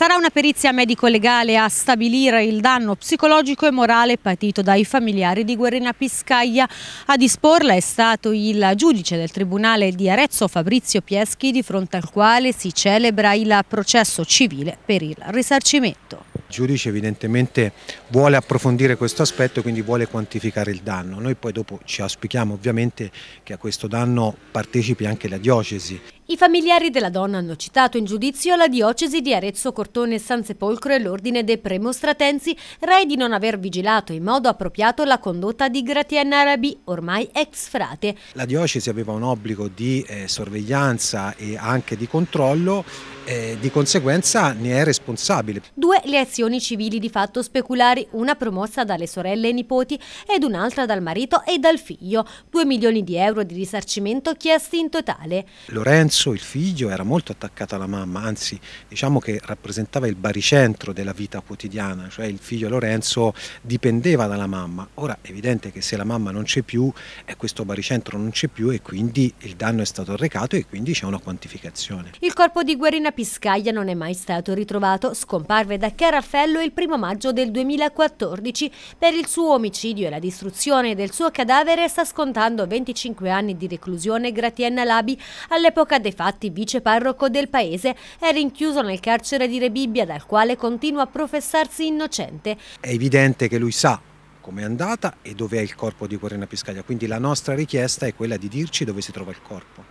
Sarà una perizia medico-legale a stabilire il danno psicologico e morale patito dai familiari di Guerrina Piscaglia. A disporla è stato il giudice del Tribunale di Arezzo Fabrizio Pieschi di fronte al quale si celebra il processo civile per il risarcimento. Il giudice evidentemente vuole approfondire questo aspetto e quindi vuole quantificare il danno. Noi poi dopo ci auspichiamo ovviamente che a questo danno partecipi anche la diocesi. I familiari della donna hanno citato in giudizio la diocesi di Arezzo Cortone San Sepolcro e l'ordine dei premostratensi, rei di non aver vigilato in modo appropriato la condotta di Gratian Arabi, ormai ex frate. La diocesi aveva un obbligo di eh, sorveglianza e anche di controllo, eh, di conseguenza ne è responsabile. Due le azioni civili di fatto speculari, una promossa dalle sorelle e nipoti ed un'altra dal marito e dal figlio, Due milioni di euro di risarcimento chiesti in totale. Lorenzo spesso il figlio era molto attaccato alla mamma, anzi diciamo che rappresentava il baricentro della vita quotidiana, cioè il figlio Lorenzo dipendeva dalla mamma. Ora è evidente che se la mamma non c'è più, eh, questo baricentro non c'è più e quindi il danno è stato arrecato e quindi c'è una quantificazione. Il corpo di Guerina Piscaglia non è mai stato ritrovato, scomparve da Caraffello il primo maggio del 2014. Per il suo omicidio e la distruzione del suo cadavere sta scontando 25 anni di reclusione Gratienna Labi, all'epoca del dei fatti viceparroco del paese, è rinchiuso nel carcere di Rebibbia dal quale continua a professarsi innocente. È evidente che lui sa come è andata e dov'è il corpo di Correna Piscaglia, quindi la nostra richiesta è quella di dirci dove si trova il corpo.